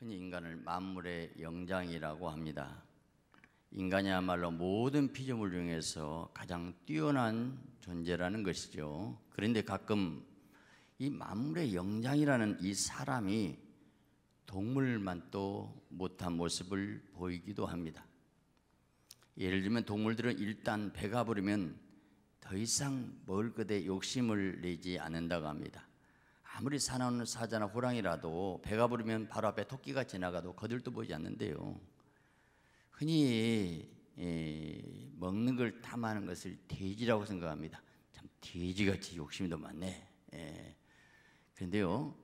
흔히 인간을 만물의 영장이라고 합니다. 인간이야말로 모든 피조물 중에서 가장 뛰어난 존재라는 것이죠. 그런데 가끔 이 만물의 영장이라는 이 사람이 동물만 또 못한 모습을 보이기도 합니다. 예를 들면 동물들은 일단 배가 부르면 더 이상 먹을 것에 욕심을 내지 않는다고 합니다. 아무리 사나운 사자나 호랑이라도 배가 부르면 바로 앞에 토끼가 지나가도 거들떠 보지 않는데요. 흔히 먹는 걸 탐하는 것을 돼지라고 생각합니다. 참 돼지같이 욕심도 많네. 예. 그런데요,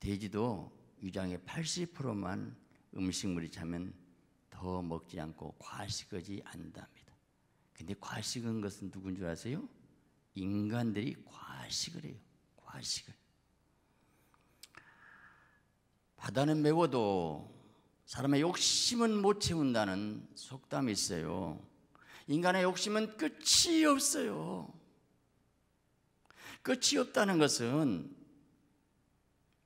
돼지도 위장의 80%만 음식물이 차면 더 먹지 않고 과식하지 않는답니다. 근데 과식은 것은 누군 줄 아세요? 인간들이 과식을 해요. 과식을. 바다는 메워도 사람의 욕심은 못 채운다는 속담이 있어요. 인간의 욕심은 끝이 없어요. 끝이 없다는 것은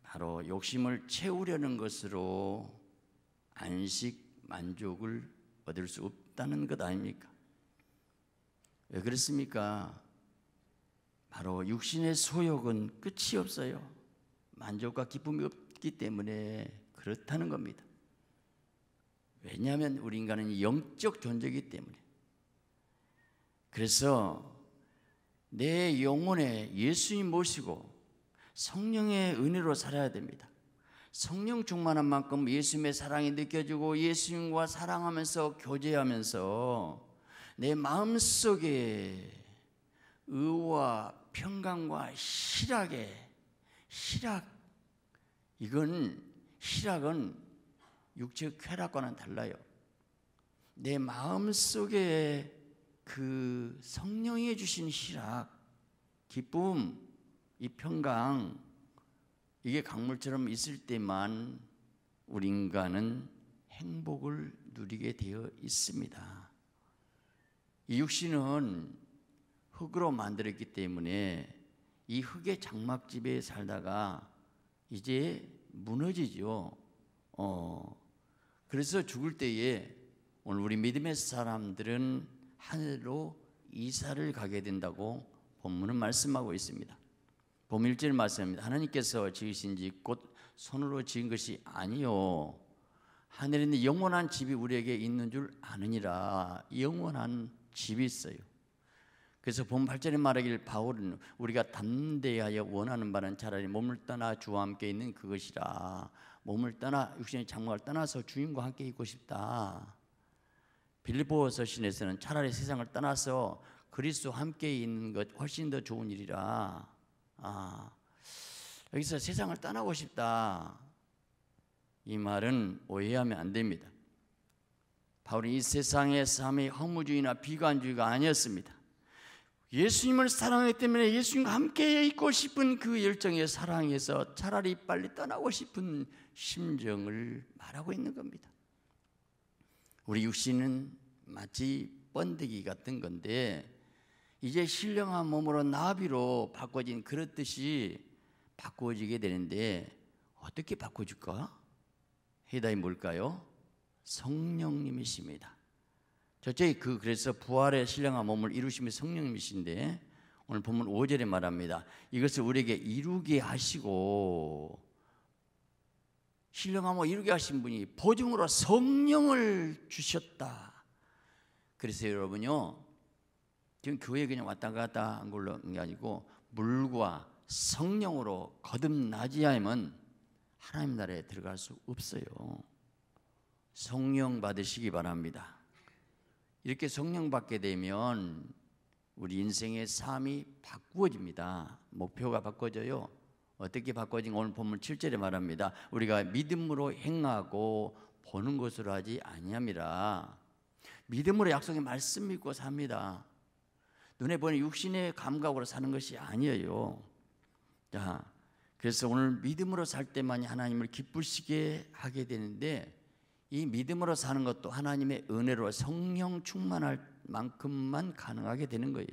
바로 욕심을 채우려는 것으로 안식, 만족을 얻을 수 없다는 것 아닙니까? 왜 그렇습니까? 바로 육신의 소욕은 끝이 없어요. 만족과 기쁨이 없 없기 때문에 그렇다는 겁니다. 왜냐하면 우리 인간은 영적 존재이기 때문에. 그래서 내 영혼에 예수님 모시고 성령의 은혜로 살아야 됩니다. 성령 충만한 만큼 예수님의 사랑이 느껴지고 예수님과 사랑하면서 교제하면서 내 마음속에 의와 평강과 실학에 실학 이건 희락은 육체 쾌락과는 달라요. 내 마음 속에 그 성령이 주신 희락, 기쁨, 이 평강, 이게 강물처럼 있을 때만 우리 인간은 행복을 누리게 되어 있습니다. 이 육신은 흙으로 만들었기 때문에 이 흙의 장막집에 살다가 이제 무너지죠. 어. 그래서 죽을 때에 오늘 우리 믿음의 사람들은 하늘로 이사를 가게 된다고 본문은 말씀하고 있습니다. 보밀질 말씀입니다. 하나님께서 지으신 지곧 손으로 지은 것이 아니요. 하늘에 있는 영원한 집이 우리에게 있는 줄 아느니라. 영원한 집이 있어요. 그래서 본발절에 말하길 바울은 우리가 담대하여 원하는 바는 차라리 몸을 떠나 주와 함께 있는 그것이라 몸을 떠나 육신의 장막을 떠나서 주인과 함께 있고 싶다. 빌보서 신에서는 차라리 세상을 떠나서 그리스도 함께 있는 것 훨씬 더 좋은 일이라. 아, 여기서 세상을 떠나고 싶다. 이 말은 오해하면 안 됩니다. 바울이 이 세상의 삶이 허무주의나 비관주의가 아니었습니다. 예수님을 사랑하기 때문에 예수님과 함께 있고 싶은 그 열정의 사랑에서 차라리 빨리 떠나고 싶은 심정을 말하고 있는 겁니다. 우리 육신은 마치 번데기 같은 건데 이제 신령한 몸으로 나비로 바꿔진 그렇듯이 바꿔지게 되는데 어떻게 바꿔줄까? 해답이 뭘까요? 성령님이십니다. 첫째 그 그래서 부활의 신령한 몸을 이루심이 성령님이신데 오늘 보면 5절에 말합니다. 이것을 우리에게 이루게 하시고 신령함을 이루게 하신 분이 보증으로 성령을 주셨다. 그래서 여러분요. 지금 교회 그냥 왔다 갔다 한 걸로 게 아니고 물과 성령으로 거듭나지 않으면 하나님 나라에 들어갈 수 없어요. 성령 받으시기 바랍니다. 이렇게 성령 받게 되면 우리 인생의 삶이 바꾸어집니다. 목표가 바꿔져요. 어떻게 바꿔진 오늘 본문 7절에 말합니다. 우리가 믿음으로 행하고 보는 것으로 하지 아니함이라. 믿음으로 약속의 말씀 믿고 삽니다. 눈에 보는 육신의 감각으로 사는 것이 아니에요. 자, 그래서 오늘 믿음으로 살 때만이 하나님을 기쁘시게 하게 되는데 이 믿음으로 사는 것도 하나님의 은혜로 성령 충만할 만큼만 가능하게 되는 거예요.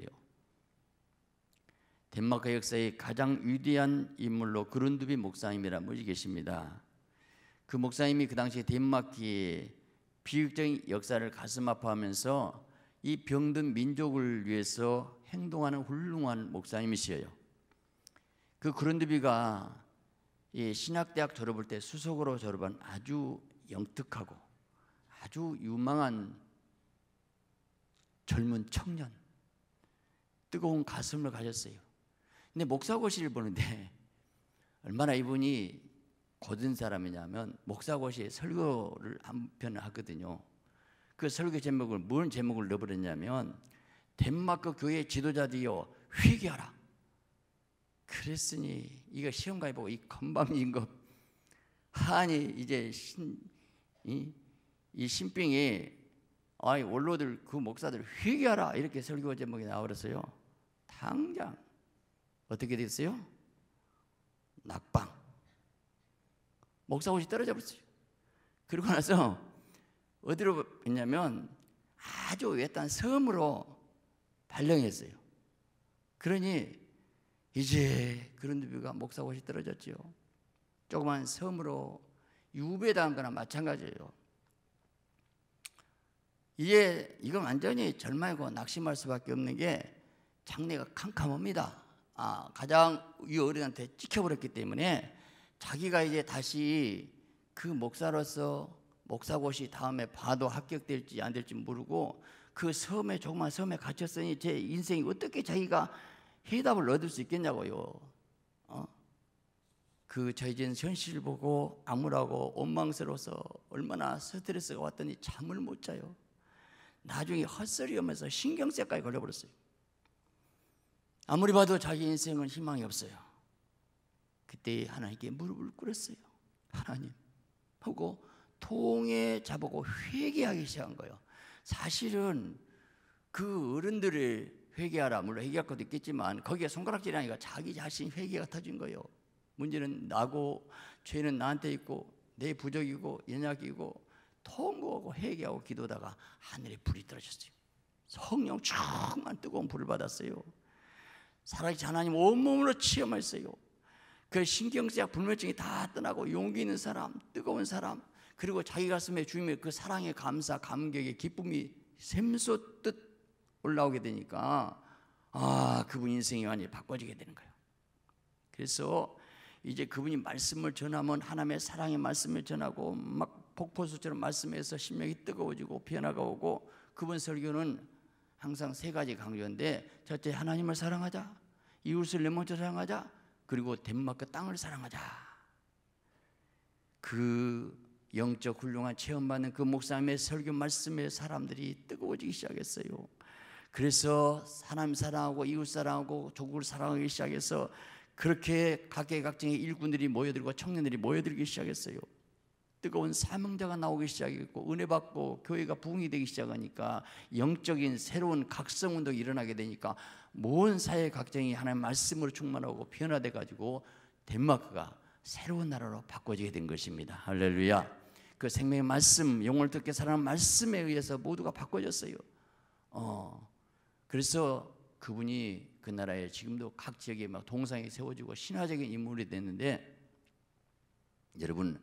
덴마크 역사의 가장 위대한 인물로 그룬두비 목사님이란 분이 계십니다. 그 목사님이 그 당시 덴마크의 비극적인 역사를 가슴 아파하면서 이 병든 민족을 위해서 행동하는 훌륭한 목사님이시에요. 그 그룬두비가 신학대학 졸업할 때 수석으로 졸업한 아주 영특하고 아주 유망한 젊은 청년 뜨거운 가슴을 가졌어요. 근데 목사고시를 보는데 얼마나 이분이 고든 사람이냐면 목사고시에 설교를 한 편을 하거든요. 그 설교 제목을 무슨 제목을 넣어버렸냐면 덴마크 교회 지도자들이여 회개하라. 그랬으니 이거 시험가이 보고 이 건방진 것 하니 이제 신, 이, 이 신빙이 아이 원로들 그 목사들 회개하라 이렇게 설교 제목이 나와버렸어요. 당장 어떻게 됐어요? 낙방. 목사 옷이 떨어져 버렸어요. 그러고 나서 어디로 했냐면 아주 외딴 섬으로 발령했어요. 그러니 이제 그런 누비가 목사 옷이 떨어졌지요. 조그만 섬으로 유배당한 거나 마찬가지예요. 이제 이건 완전히 절망이고 낙심할 수밖에 없는 게 장래가 캄캄합니다. 아, 가장 이 어른한테 찍혀버렸기 때문에 자기가 이제 다시 그 목사로서 목사고시 다음에 봐도 합격될지 안 될지 모르고 그 섬에 조그만 섬에 갇혔으니 제 인생이 어떻게 자기가 해답을 얻을 수 있겠냐고요. 그 저에겐 현실 을 보고 암울하고 원망스러워서 얼마나 스트레스가 왔더니 잠을 못 자요. 나중에 헛소리 하면서 신경쇠까지 걸려버렸어요. 아무리 봐도 자기 인생은 희망이 없어요. 그때 하나님께 무릎을 꿇었어요. 하나님 하고 통에 잡고 회개하기 시작한 거예요. 사실은 그 어른들을 회개하라 물론 회개할 것도 있겠지만 거기에 손가락질하니까 자기 자신 회개가 터진 거예요. 문제는 나고 죄는 나한테 있고 내 부족이고 연약이고 통고하고 회개하고 기도다가 하늘에 불이 떨어졌어요. 성령 정말 뜨거운 불을 받았어요. 살아계 하나님 온몸으로 체험했어요. 그 신경쇠약 불면증이 다 떠나고 용기 있는 사람, 뜨거운 사람, 그리고 자기 가슴에 주님의 그 사랑의 감사, 감격의 기쁨이 샘솟듯 올라오게 되니까 아, 그분 인생이 완전히 바꿔지게 되는 거예요. 그래서 이제 그분이 말씀을 전하면 하나님의 사랑의 말씀을 전하고 막 폭포수처럼 말씀해서 심령이 뜨거워지고 변화가 오고 그분 설교는 항상 세 가지 강조인데 첫째 하나님을 사랑하자 이웃을 내 먼저 사랑하자 그리고 덴마크 땅을 사랑하자 그 영적 훌륭한 체험받는 그 목사님의 설교 말씀에 사람들이 뜨거워지기 시작했어요 그래서 하나님 사랑하고 이웃 사랑하고 조국을 사랑하기 시작해서 그렇게 각계각층의 일꾼들이 모여들고 청년들이 모여들기 시작했어요. 뜨거운 사명자가 나오기 시작했고 은혜 받고 교회가 부흥이 되기 시작하니까 영적인 새로운 각성 운동이 일어나게 되니까 모든 사회 각정이 하나님 말씀으로 충만하고 변화돼 가지고 덴마크가 새로운 나라로 바꿔지게 된 것입니다. 할렐루야. 그 생명의 말씀, 영혼을 듣게 살아난 말씀에 의해서 모두가 바꿔졌어요. 어. 그래서 그분이 그 나라에 지금도 각 지역에 막 동상이 세워지고 신화적인 인물이 됐는데 여러분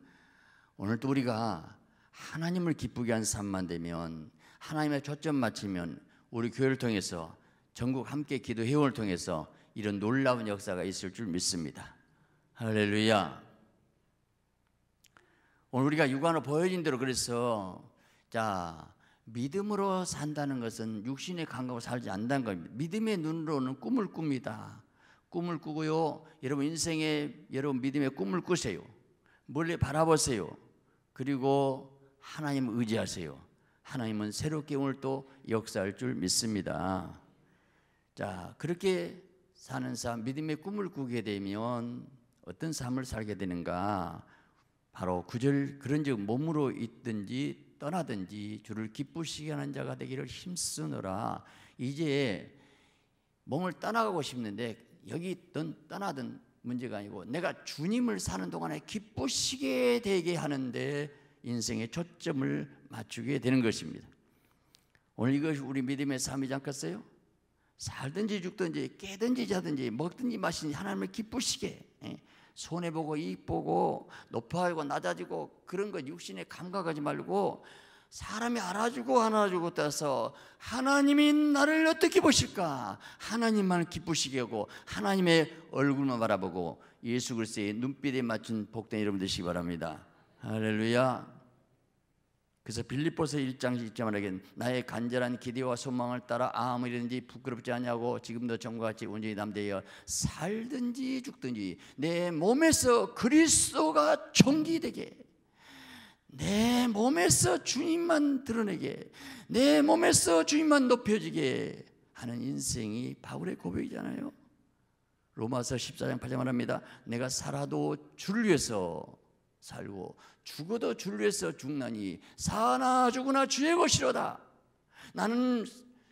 오늘도 우리가 하나님을 기쁘게 한 삶만 되면 하나님의 초점 맞추면 우리 교회를 통해서 전국 함께 기도 회원을 통해서 이런 놀라운 역사가 있을 줄 믿습니다. 할렐루야. 오늘 우리가 육안으로 보여진 대로 그래서 자 믿음으로 산다는 것은 육신의 감각으로 살지 않는다는 겁니다. 믿음의 눈으로는 꿈을 꿉니다. 꿈을 꾸고요. 여러분 인생에 여러분 믿음의 꿈을 꾸세요. 멀리 바라보세요. 그리고 하나님 의지하세요. 하나님은 새롭게 오늘 또 역사할 줄 믿습니다. 자, 그렇게 사는 삶, 믿음의 꿈을 꾸게 되면 어떤 삶을 살게 되는가? 바로 구절 그런즉 몸으로 있든지 떠나든지 주를 기쁘시게 하는 자가 되기를 힘쓰느라 이제 몸을 떠나가고 싶는데 여기 있든 떠나든 문제가 아니고 내가 주님을 사는 동안에 기쁘시게 되게 하는데 인생의 초점을 맞추게 되는 것입니다. 오늘 이것이 우리 믿음의 삶이지 않겠어요? 살든지 죽든지 깨든지 자든지 먹든지 마시든지 하나님을 기쁘시게 예, 손해보고 이익보고 높아지고 낮아지고 그런 것 육신에 감각하지 말고 사람이 알아주고 하나주고떠서 하나님이 나를 어떻게 보실까? 하나님만 기쁘시게 하고 하나님의 얼굴만 바라보고 예수 그리스도의 눈빛에 맞춘 복된 여러분 되시기 바랍니다. 할렐루야. 그래서 빌립보서 1장 1절에겐 나의 간절한 기대와 소망을 따라 아무리든지 부끄럽지 않냐고 지금도 전과 같이 온전히 남대여 살든지 죽든지 내 몸에서 그리스도가 전기되게 내 몸에서 주님만 드러내게 내 몸에서 주님만 높여지게 하는 인생이 바울의 고백이잖아요 로마서 14장 8장 말합니다 내가 살아도 주를 위해서 살고 죽어도 주를 위해서 죽나니 사나 죽으나 주의 것이로다. 나는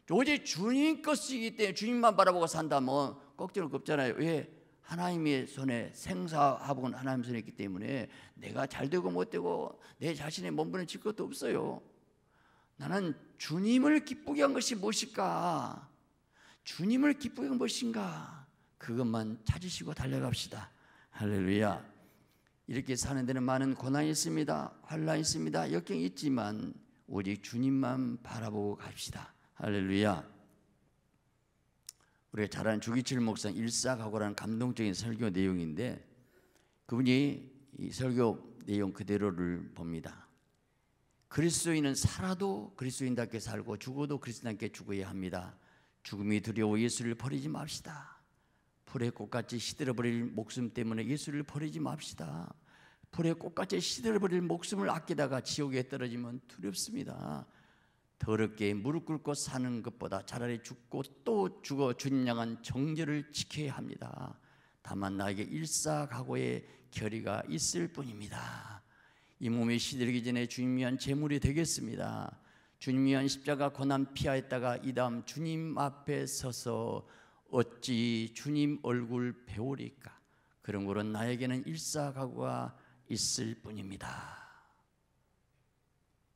오직 주님 것이기 때문에 주님만 바라보고 산다 뭐 걱정을 없잖아요. 왜? 하나님의 손에 생사하복은 하나님 손에 있기 때문에 내가 잘되고 못되고 내 자신의 몸부림칠 것도 없어요. 나는 주님을 기쁘게 한 것이 무엇일까? 주님을 기쁘게 한 것인가? 그것만 찾으시고 달려갑시다. 할렐루야. 이렇게 사는 데는 많은 고난이 있습니다. 환란이 있습니다. 역경이 있지만 오직 주님만 바라보고 갑시다. 할렐루야. 우리가 잘 아는 주기철 목상 일사각오라는 감동적인 설교 내용인데 그분이 이 설교 내용 그대로를 봅니다. 그리스도인은 살아도 그리스도인답게 살고 죽어도 그리스도인답게 죽어야 합니다. 죽음이 두려워 예수를 버리지 맙시다. 불의 꽃같이 시들어버릴 목숨 때문에 예수를 버리지 맙시다. 불의 꽃같이 시들어버릴 목숨을 아끼다가 지옥에 떨어지면 두렵습니다. 더럽게 무릎 꿇고 사는 것보다 차라리 죽고 또 죽어 주님 향한 정절을 지켜야 합니다. 다만 나에게 일사각오의 결의가 있을 뿐입니다. 이 몸이 시들기 전에 주님 위한 재물이 되겠습니다. 주님 위한 십자가 고난 피하였다가 이 다음 주님 앞에 서서 어찌 주님 얼굴 배우리까? 그런 거는 나에게는 일사각오가 있을 뿐입니다.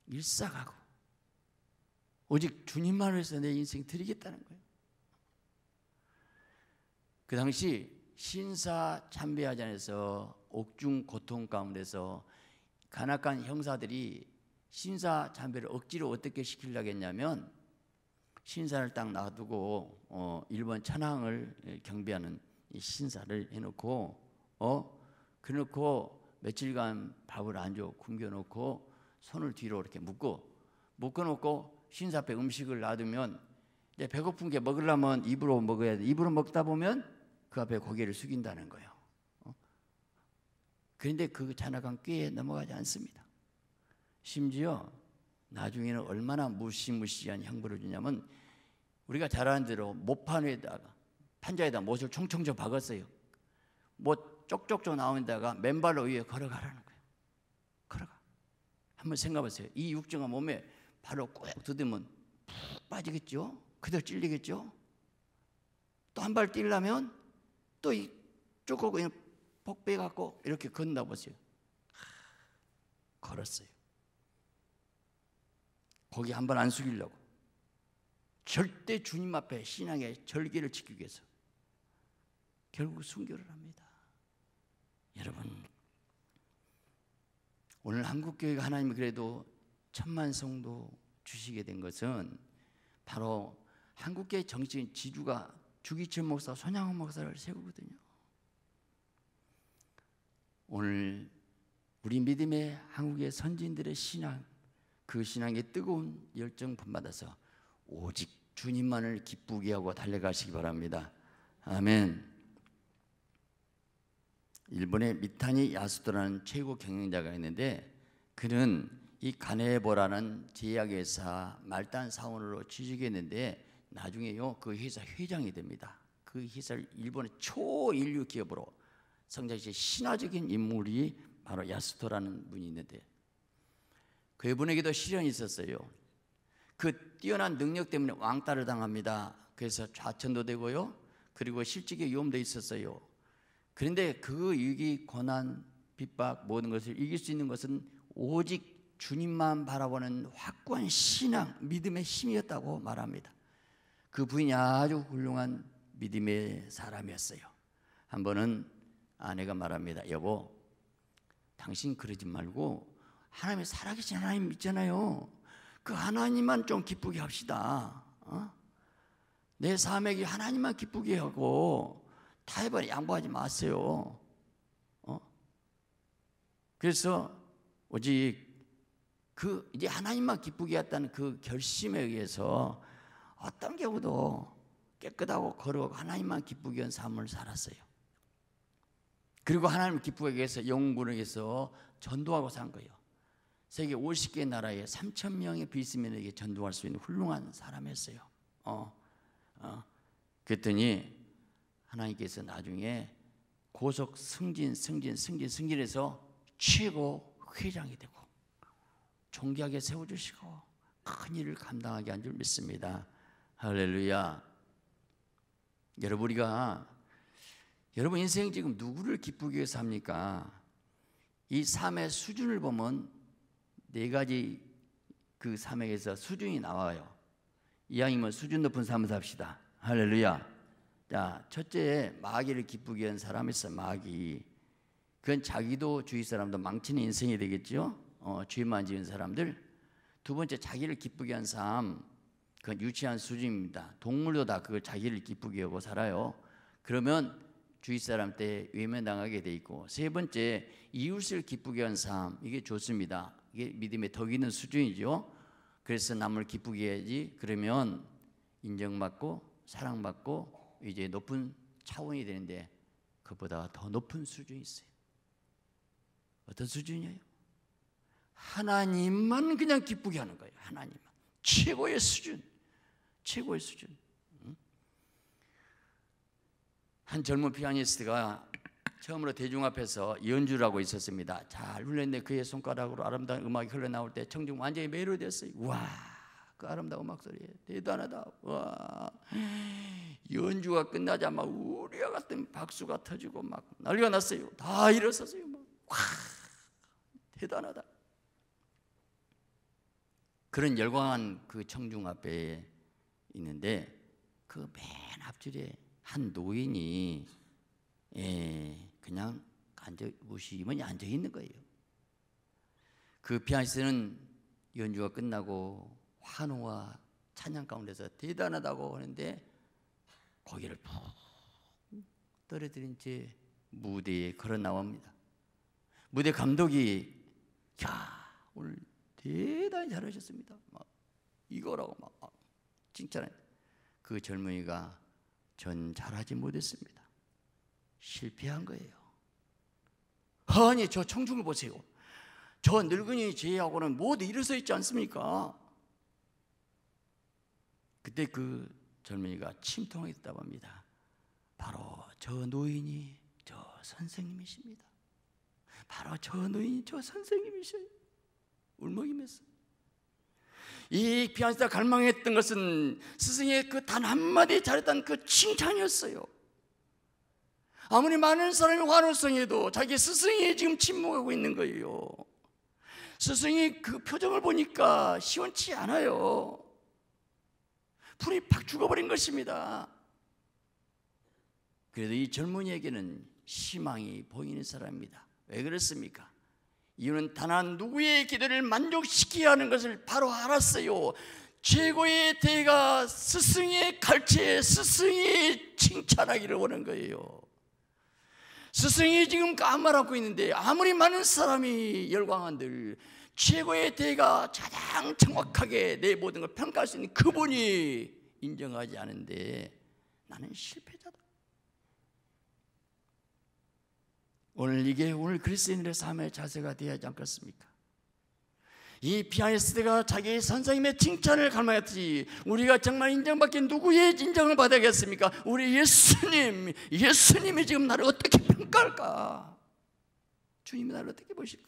일사각오. 오직 주님만 위해서 내 인생 드리겠다는 거예요. 그 당시 신사 참배하잔에서 옥중 고통 가운데서 간악한 형사들이 신사 참배를 억지로 어떻게 시키려고 했냐면 신사를 딱 놔두고 어, 일본 천황을 예, 경배하는 이 신사를 해놓고 어그놓고 며칠간 밥을 안 줘 굶겨놓고 손을 뒤로 이렇게 묶고 묶어놓고 신사 앞에 음식을 놔두면 이제 배고픈 게 먹으려면 입으로 먹어야 돼 입으로 먹다 보면 그 앞에 고개를 숙인다는 거예요. 어? 그런데 그 잔악한 꾀에 넘어가지 않습니다. 심지어 나중에는 얼마나 무시무시한 형벌을 주냐면 우리가 잘 아는 대로 모판 에다가 판자에다 못을 총총총 박았어요. 못 쪽쪽쪽 나온다가 맨발로 위에 걸어가라는 거예요. 걸어가. 한번 생각해보세요. 이 육정아 몸에 바로 꾹 두드면 푹 빠지겠죠? 그대로 찔리겠죠? 또 한발 뛰려면 또이쪼고 그냥 폭 빼갖고 이렇게 건다 보세요. 걸었어요. 거기 한번 안 숙이려고. 절대 주님 앞에 신앙의 절개를 지키기 위해서 결국 순교를 합니다. 여러분 오늘 한국 교회가 하나님 그래도 천만 성도 주시게 된 것은 바로 한국 교회 정치인 지주가 주기철 목사, 손양호 목사를 세우거든요. 오늘 우리 믿음의 한국의 선진들의 신앙, 그 신앙의 뜨거운 열정 분받아서 오직 주님만을 기쁘게 하고 달려가시기 바랍니다. 아멘. 일본의 미타니 야스토라는 최고 경영자가 있는데 그는 이 가네보라는 제약회사 말단 사원으로 취직했는데 나중에요 그 회사 회장이 됩니다. 그 회사를 일본의 초인류 기업으로 성장시 신화적인 인물이 바로 야스토라는 분이 있는데 그분에게도 시련이 있었어요. 그 뛰어난 능력 때문에 왕따를 당합니다. 그래서 좌천도 되고요. 그리고 실직에 위험도 있었어요. 그런데 그 위기, 고난, 핍박 모든 것을 이길 수 있는 것은 오직 주님만 바라보는 확고한 신앙, 믿음의 힘이었다고 말합니다. 그 부인이 아주 훌륭한 믿음의 사람이었어요. 한 번은 아내가 말합니다. 여보, 당신 그러지 말고 하나님의 살아계신 하나님 있잖아요. 그 하나님만 좀 기쁘게 합시다. 어? 내 사맥이 그 하나님만 기쁘게 하고 타협을 양보하지 마세요. 어? 그래서 오직 그 이제 하나님만 기쁘게 했다는 그 결심에 의해서 어떤 경우도 깨끗하고 거룩하고 하나님만 기쁘게 한 삶을 살았어요. 그리고 하나님 기쁘게 해서 영군에게서 전도하고 산 거예요. 세계 50개 나라에 3천 명의 비스민에게 전도할 수 있는 훌륭한 사람이었어요. 어, 어. 그랬더니 하나님께서 나중에 고속 승진, 승진, 승진, 승진해서 최고 회장이 되고 존귀하게 세워주시고 큰 일을 감당하게 한 줄 믿습니다. 할렐루야. 여러분 우리가 여러분 인생 지금 누구를 기쁘게 해서 합니까? 이 삶의 수준을 보면 네 가지 그 사명에서 수준이 나와요. 이왕이면 수준 높은 삶을 삽시다. 할렐루야. 자, 첫째 마귀를 기쁘게 한 사람이 있 마귀. 그건 자기도 주위 사람도 망치는 인생이 되겠죠. 어, 주위만 지은 사람들. 두 번째 자기를 기쁘게 한 삶. 그건 유치한 수준입니다. 동물도 다 그걸 자기를 기쁘게 하고 살아요. 그러면 주위 사람한 외면당하게 돼 있고 세 번째 이웃을 기쁘게 한 삶 이게 좋습니다. 이게 믿음의 덕이는 수준이죠. 그래서 남을 기쁘게 해야지. 그러면 인정받고 사랑받고 이제 높은 차원이 되는데 그보다 더 높은 수준이 있어요. 어떤 수준이에요? 하나님만 그냥 기쁘게 하는 거예요. 하나님만 최고의 수준, 최고의 수준. 한 젊은 피아니스트가 처음으로 대중 앞에서 연주를 하고 있었습니다. 잘흘렸는 그의 손가락으로 아름다운 음악이 흘러나올 때 청중 완전히 매료됐어요. 와, 그 아름다운 음악 소리 대단하다. 와, 연주가 끝나자마 우려 같은 박수가 터지고 막 난리가 났어요. 다 일어섰어요. 막. 와, 대단하다. 그런 열광한 그 청중 앞에 있는데 그 맨 앞줄에 한 노인이 예, 그냥 앉아, 무시임 앉아 있는 거예요. 그피아니스는 연주가 끝나고 환호와 찬양 가운데서 대단하다고 하는데 거기를 푹 떨어뜨린 채 무대에 걸어 나옵니다. 무대 감독이 야 오늘 대단히 잘하셨습니다. 막 이거라고 막 칭찬해. 그 젊은이가 전 잘하지 못했습니다. 실패한 거예요. 아니 저 청중을 보세요. 저 늙은이 제하고는 모두 일어서 있지 않습니까? 그때 그 젊은이가 침통했다고 합니다. 바로 저 노인이 저 선생님이십니다. 바로 저 노인이 저 선생님이셔요. 울먹이면서. 이 피안스가 갈망했던 것은 스승의 그 단 한마디 잘했다그 칭찬이었어요. 아무리 많은 사람이 환호성에도 자기 스승이 지금 침묵하고 있는 거예요. 스승이 그 표정을 보니까 시원치 않아요. 풀이 팍 죽어버린 것입니다. 그래도 이 젊은이에게는 희망이 보이는 사람입니다. 왜 그렇습니까? 이유는 단 한 누구의 기대를 만족시키야 하는 것을 바로 알았어요. 최고의 대가 스승의 갈채, 스승이 칭찬하기를 원한 거예요. 스승이 지금 까말하고 있는데 아무리 많은 사람이 열광한들 최고의 대가 가장 정확하게 내 모든 걸 평가할 수 있는 그분이 인정하지 않은데 나는 실패자다. 오늘 이게 오늘 그리스인의 삶의 자세가 되어야 하지 않겠습니까? 이 피아니스트가 자기 선생님의 칭찬을 갈망했지 우리가 정말 인정받기 누구의 인정을 받아야겠습니까? 우리 예수님 예수님이 지금 나를 어떻게 평가할까? 주님이 나를 어떻게 보실까?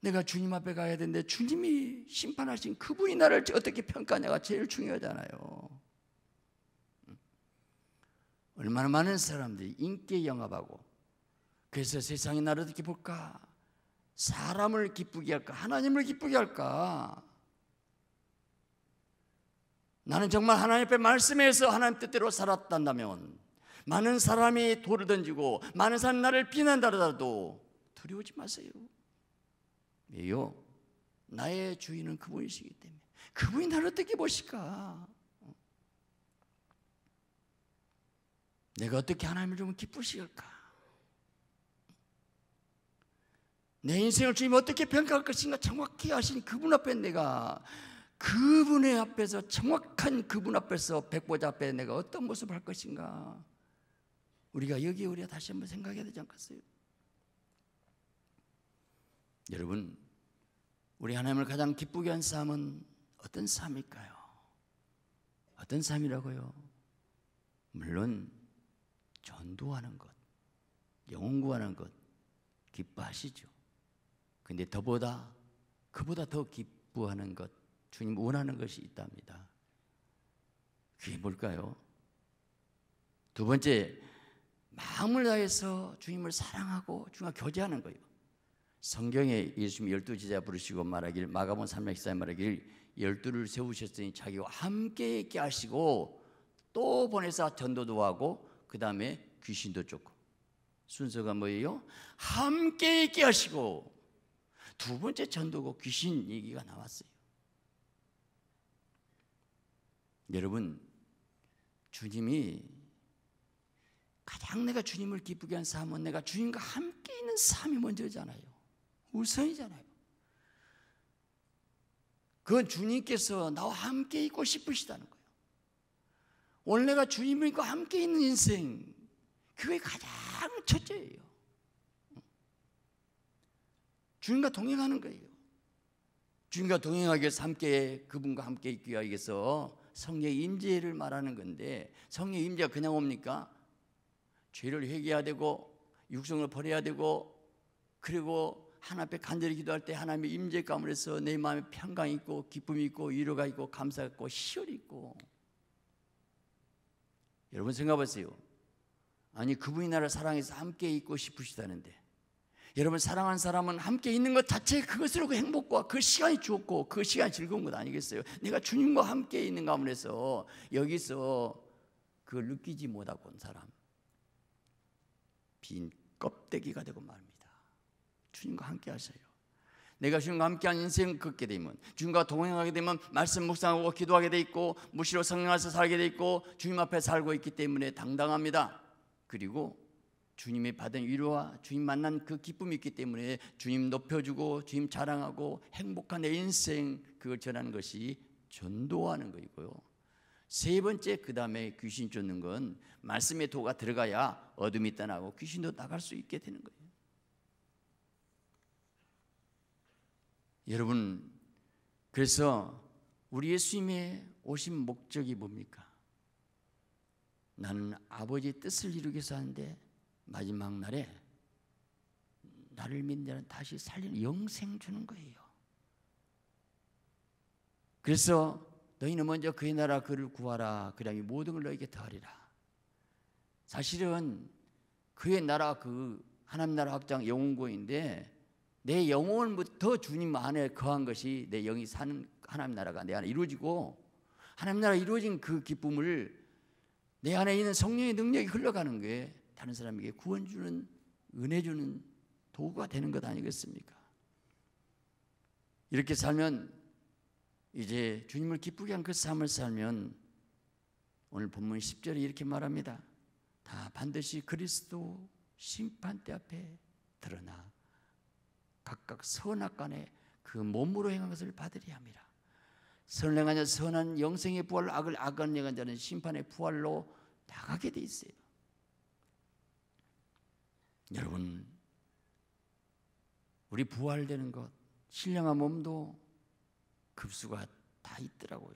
내가 주님 앞에 가야 되는데 주님이 심판하신 그분이 나를 어떻게 평가하냐가 제일 중요하잖아요 얼마나 많은 사람들이 인기에 영합하고 그래서 세상이 나를 어떻게 볼까? 사람을 기쁘게 할까? 하나님을 기쁘게 할까? 나는 정말 하나님 앞에 말씀해서 하나님 뜻대로 살았단다면 많은 사람이 돌을 던지고 많은 사람이 나를 비난하더라도 두려우지 마세요. 왜요? 나의 주인은 그분이시기 때문에 그분이 나를 어떻게 보실까? 내가 어떻게 하나님을 좀 기쁘실까? 내 인생을 주님 어떻게 평가할 것인가 정확히 하신 그분 앞에 내가 그분의 앞에서 정확한 그분 앞에서 백보자 앞에 내가 어떤 모습을 할 것인가 우리가 여기에 우리가 다시 한번 생각해야 되지 않겠어요? 여러분 우리 하나님을 가장 기쁘게 한 삶은 어떤 삶일까요? 어떤 삶이라고요? 물론 전도하는 것, 영혼 구하는 것 기뻐하시죠. 근데 더보다 그보다 더 기뻐하는 것 주님 원하는 것이 있답니다. 그게 뭘까요? 두 번째 마음을 다해서 주님을 사랑하고 주님과 교제하는 거예요. 성경에 예수님이 열두 제자 부르시고 말하길 마가본 3장 14절 말하길 열두를 세우셨으니 자기와 함께 있게 하시고 또 보내사 전도도 하고 그 다음에 귀신도 쫓고 순서가 뭐예요? 함께 있게 하시고 두 번째 전도고 귀신 얘기가 나왔어요. 여러분, 주님이 가장 내가 주님을 기쁘게 한 삶은 내가 주님과 함께 있는 삶이 먼저잖아요. 우선이잖아요. 그건 주님께서 나와 함께 있고 싶으시다는 거예요. 오늘 내가 주님과 함께 있는 인생, 그게 가장 첫째예요. 주님과 동행하는 거예요. 주님과 동행하기 위해서 함께 그분과 함께 있기 위해서 성령의 임재를 말하는 건데 성령의 임재가 그냥 옵니까? 죄를 회개해야 되고 육성을 버려야 되고 그리고 하나 앞에 간절히 기도할 때 하나님의 임재감을 해서 내 마음에 평강이 있고 기쁨이 있고 위로가 있고 감사가 있고 희열이 있고 여러분 생각해보세요 아니 그분이 나를 사랑해서 함께 있고 싶으시다는데 여러분 사랑하는 사람은 함께 있는 것 자체 그것으로 그 행복과 그 시간이 좋고 그 시간이 즐거운 것 아니겠어요? 내가 주님과 함께 있는 가운데서 여기서 그걸 느끼지 못하고 온 사람 빈 껍데기가 되고 말입니다. 주님과 함께 하세요. 내가 주님과 함께한 인생 을 걷게 되면 주님과 동행하게 되면 말씀 묵상하고 기도하게 돼 있고 무시로 성령에서 살게 돼 있고 주님 앞에 살고 있기 때문에 당당합니다. 그리고 주님의 받은 위로와 주님 만난 그 기쁨이 있기 때문에 주님 높여주고 주님 자랑하고 행복한 내 인생 그걸 전하는 것이 전도하는 것이고요세 번째 그 다음에 귀신 쫓는 건 말씀의 도가 들어가야 어둠이 떠나고 귀신도 나갈 수 있게 되는 거예요. 여러분 그래서 우리 예수님의 오신 목적이 뭡니까? 나는 아버지의 뜻을 이루기 위해서 하는데 마지막 날에 나를 믿는 자는 다시 살리는 영생 주는 거예요. 그래서 너희는 먼저 그의 나라 그를 구하라 그리하면 모든 걸 너에게 더하리라. 사실은 그의 나라 그 하나님 나라 확장 영혼고인데 내 영혼부터 주님 안에 거한 것이 내 영이 사는 하나님 나라가 내 안에 이루어지고 하나님 나라 이루어진 그 기쁨을 내 안에 있는 성령의 능력이 흘러가는 게 다른 사람에게 구원 주는 은혜 주는 도구가 되는 것 아니겠습니까? 이렇게 살면 이제 주님을 기쁘게 한 그 삶을 살면 오늘 본문 10절에 이렇게 말합니다. 다 반드시 그리스도 심판대 앞에 드러나 각각 선악 간에 그 몸으로 행한 것을 받으리 함이라. 선을 행하냐 선한 영생의 부활로 악을 악을 행한 자는 심판의 부활로 나가게 돼 있어요. 예. 여러분, 우리 부활되는 것, 신령한 몸도 급수가 다 있더라고요.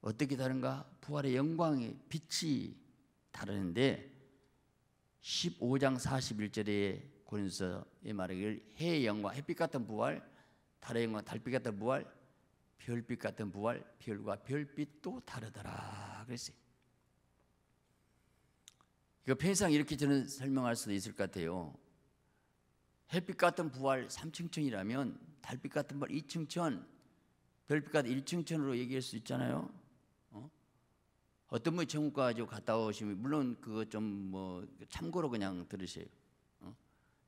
어떻게 다른가? 부활의 영광의 빛이 다르는데 15장 41절에 고린서의 말하기를 해의 영광, 햇빛 같은 부활, 달의 영광, 달빛 같은 부활, 별빛 같은 부활, 별과 별빛도 다르더라. 그랬어요. 이거 그 편의상 이렇게 저는 설명할 수도 있을 것 같아요. 햇빛 같은 부활 3층천이라면 달빛 같은 부활 2층천, 별빛 같은 1층천으로 얘기할 수 있잖아요. 어? 어떤 분이 천국가 가 갔다 오시면 물론 그거 좀뭐 참고로 그냥 들으세요. 어?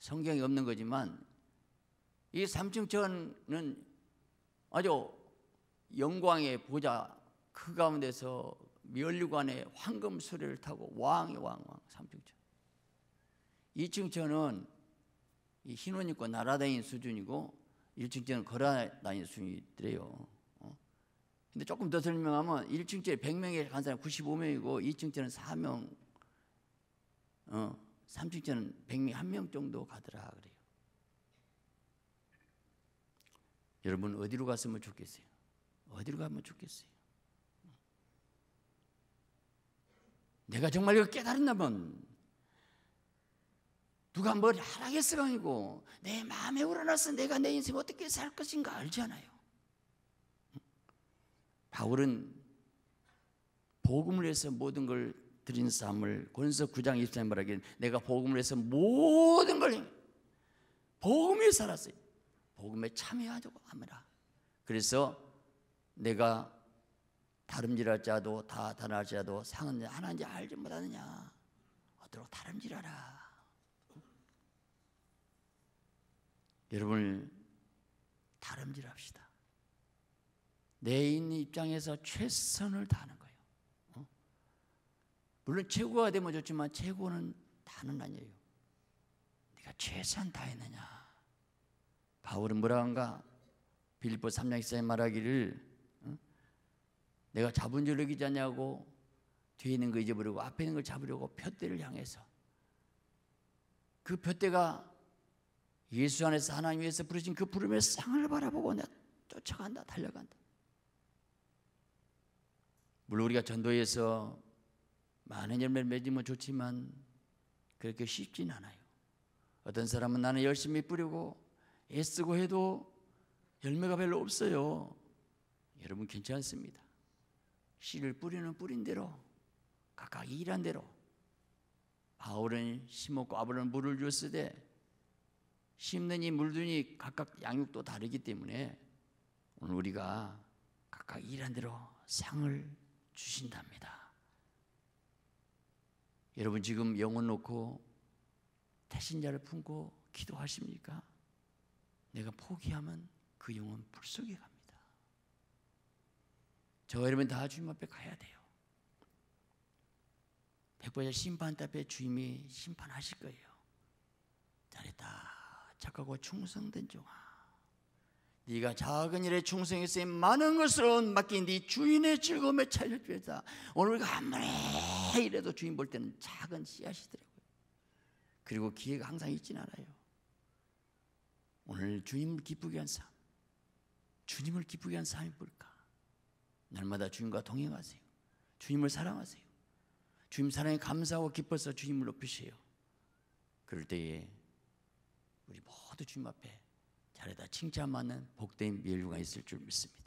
성경이 없는 거지만 이 3층천은 아주 영광의 보좌 그 가운데서 멸류관에 황금 수레를 타고 왕이 왕왕 삼중천 2층천은 흰옷 입고 날아다니는 수준이고 1층천은 걸어다니는 수준이래요 어? 근데 조금 더 설명하면 1층천에 100명이 간 사람 95명이고 2층천은 4명 어, 3층천은 100명 1명 정도 가더라 그래요 여러분 어디로 갔으면 좋겠어요? 어디로 가면 좋겠어요? 내가 정말 이거 깨달았나면 누가 뭘 하라겠어가 아니고 내 마음에 우러나서 내가 내 인생 어떻게 살 것인가 알잖아요. 바울은 복음을 위해서 모든 걸 드린 삶을 권서 9장 23절 말하기에 내가 복음을 위해서 모든 걸 복음에 살았어요. 복음에 참여하자고 합니다. 그래서 내가 다름질할 자도 다 단할 자도 상은 하나인지 알지 못하느냐 어도록 다름질하라 여러분 다름질합시다 내인 입장에서 최선을 다하는 거예요 어? 물론 최고가 되면 좋지만 최고는 다는 아니에요 네가 최선 다했느냐 바울은 뭐라 한가 빌보 3장 14에 말하기를 내가 자본주의 기자냐고 뒤에 있는 거 잊어버리고 앞에 있는 걸 잡으려고 푯대를 향해서 그 푯대가 예수 안에서 하나님 위해서 부르신 그 부름의 상을 바라보고 내가 쫓아간다 달려간다 물론 우리가 전도에서 많은 열매를 맺으면 좋지만 그렇게 쉽진 않아요 어떤 사람은 나는 열심히 뿌리고 애쓰고 해도 열매가 별로 없어요 여러분 괜찮습니다 씨를 뿌리는 뿌린 대로 각각 일한 대로 바울은 심었고 아브라함은 물을 주었으되 심느니 물드니 각각 양육도 다르기 때문에 오늘 우리가 각각 일한 대로 상을 주신답니다. 여러분 지금 영혼 놓고 대신자를 품고 기도하십니까? 내가 포기하면 그 영혼 불속에 갑니다. 저 여러분 다 주님 앞에 가야 돼요. 백보자 심판 앞에 주님이 심판하실 거예요. 잘했다. 착하고 충성된 종아. 네가 작은 일에 충성했으니 많은 것은 맡긴 네 주인의 즐거움에 차려주다 오늘 우리가 한 번에 이래도 주인 볼 때는 작은 씨앗이더라고요. 그리고 기회가 항상 있진 않아요. 오늘 주님을 기쁘게 한 삶, 주님을 기쁘게 한 삶이 뭘까? 날마다 주님과 동행하세요. 주님을 사랑하세요. 주님 사랑에 감사하고 기뻐서 주님을 높이세요. 그럴 때에 우리 모두 주님 앞에 잘해다 칭찬받는 복된 멸류가 있을 줄 믿습니다.